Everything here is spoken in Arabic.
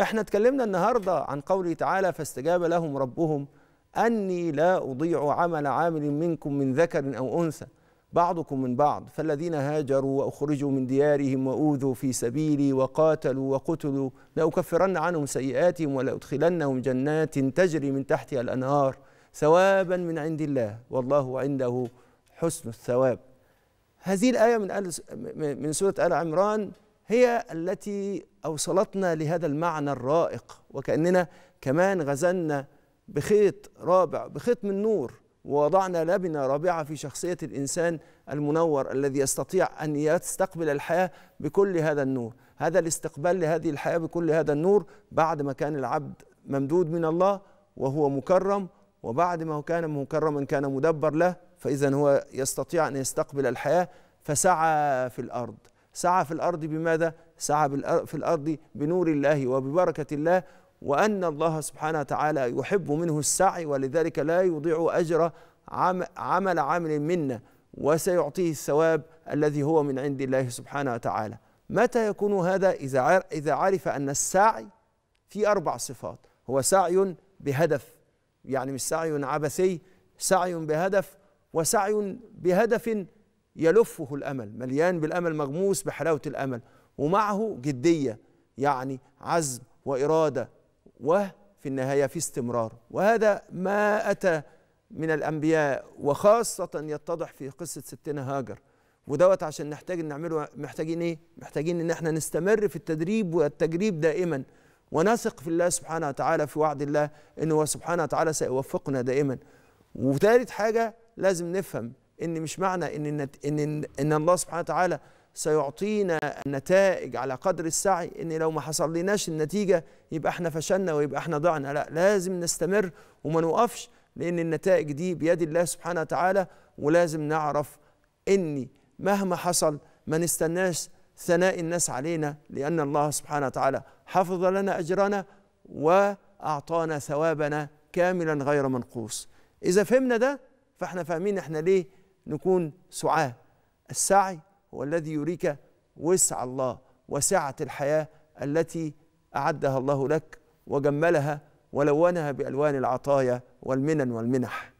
احنا اتكلمنا النهارده عن قوله تعالى فاستجاب لهم ربهم اني لا اضيع عمل عامل منكم من ذكر او انثى بعضكم من بعض فالذين هاجروا واخرجوا من ديارهم واوذوا في سبيلي وقاتلوا وقتلوا لاكفرن عنهم سيئاتهم ولادخلنهم جنات تجري من تحتها الانهار ثوابا من عند الله والله عنده حسن الثواب هذه الايه من من سوره ال عمران هي التي اوصلتنا لهذا المعنى الرائق وكاننا كمان غزلنا بخيط رابع بخيط من نور ووضعنا لبنه رابعه في شخصيه الانسان المنور الذي يستطيع ان يستقبل الحياه بكل هذا النور هذا الاستقبال لهذه الحياه بكل هذا النور بعد ما كان العبد ممدود من الله وهو مكرم وبعد ما كان مكرما كان مدبر له فاذا هو يستطيع ان يستقبل الحياه فسعى في الارض سعى في الأرض بماذا؟ سعى في الأرض بنور الله وببركة الله وأن الله سبحانه وتعالى يحب منه السعي ولذلك لا يضيع أجر عمل عامل منا وسيعطيه الثواب الذي هو من عند الله سبحانه وتعالى متى يكون هذا إذا إذا عرف أن السعي في أربع صفات هو سعي بهدف يعني مش سعي عبثي سعي بهدف وسعي بهدف يلفه الامل مليان بالامل مغموس بحلاوه الامل ومعه جديه يعني عزم واراده وفي النهايه في استمرار وهذا ما اتى من الانبياء وخاصه يتضح في قصه ستنا هاجر ودوت عشان نحتاج نعمله محتاجين ايه محتاجين ان احنا نستمر في التدريب والتجريب دائما ونثق في الله سبحانه وتعالى في وعد الله انه هو سبحانه وتعالى سيوفقنا دائما وثالث حاجه لازم نفهم ان مش معنى ان ان ان الله سبحانه وتعالى سيعطينا النتائج على قدر السعي ان لو ما حصلناش النتيجه يبقى احنا فشلنا ويبقى احنا ضعنا لا لازم نستمر وما نوقفش لان النتائج دي بيد الله سبحانه وتعالى ولازم نعرف اني مهما حصل ما نستناش ثناء الناس علينا لان الله سبحانه وتعالى حفظ لنا اجرنا واعطانا ثوابنا كاملا غير منقوص اذا فهمنا ده فاحنا فاهمين احنا ليه نكون سعاه السعي هو الذي يريك وسع الله وسعة الحياة التي أعدها الله لك وجملها ولونها بألوان العطايا والمنن والمنح